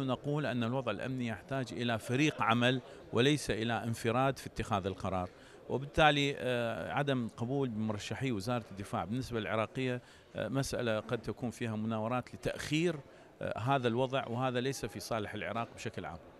نقول أن الوضع الأمني يحتاج إلى فريق عمل وليس إلى انفراد في اتخاذ القرار وبالتالي آه، عدم قبول مرشحي وزارة الدفاع بالنسبة للعراقية آه، مسألة قد تكون فيها مناورات لتأخير آه، هذا الوضع وهذا ليس في صالح العراق بشكل عام